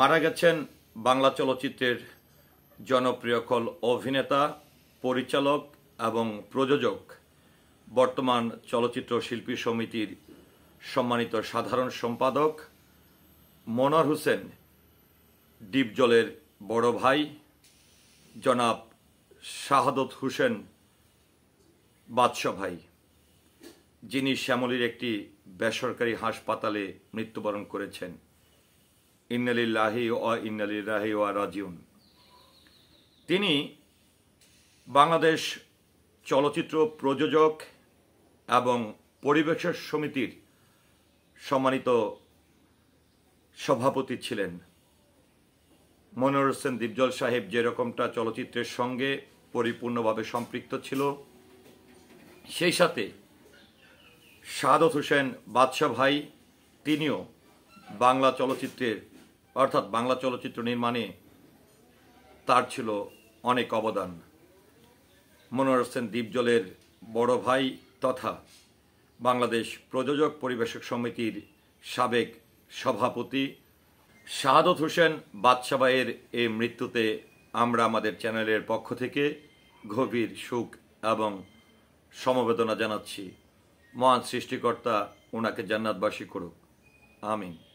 মারা গেছেন বাংলা চলচ্চিত্রের জনপ্রিয় কল অভিনেতা পরিচালক এবং প্রযোজক বর্তমান চলচ্চিত্র শিল্পী সমিতির সম্মানিত সাধারণ সম্পাদক মনোয়ার হোসেন ডিপজলের বড় ভাই জনাব শাহাদত হোসেন বাদশাহ ভাই যিনি শ্যামলীর একটি বেসরকারি হাসপাতালে মৃত্যুবরণ করেছেন ইন্নালিল্লাহি ও ইন্নালিল্লাহি ওয়া রাজিউন তিনি বাংলাদেশ চলচ্চিত্র প্রযোজক এবং পরিবেশক সমিতির সম্মানিত সভাপতি ছিলেন মনোর হোসেন দীপজল সাহেব যেরকমটা চলচ্চিত্রের সঙ্গে পরিপূর্ণভাবে সম্পৃক্ত ছিল সেই সাথে সাদত হোসেন বাদশাহ ভাই তিনিও বাংলা চলচ্চিত্রের অর্থাৎ বাংলা চলচ্চিত্র নির্মাণে তার ছিল অনেক অবদান মনোহর হোসেন দ্বীপজলের বড় ভাই তথা বাংলাদেশ প্রযোজক পরিবেশক সমিতির সাবেক সভাপতি শাহাদত হোসেন বাদশাবাইয়ের এই মৃত্যুতে আমরা আমাদের চ্যানেলের পক্ষ থেকে গভীর সুখ এবং সমবেদনা জানাচ্ছি মহান সৃষ্টিকর্তা ওনাকে জান্নাতবাসী করুক আমিন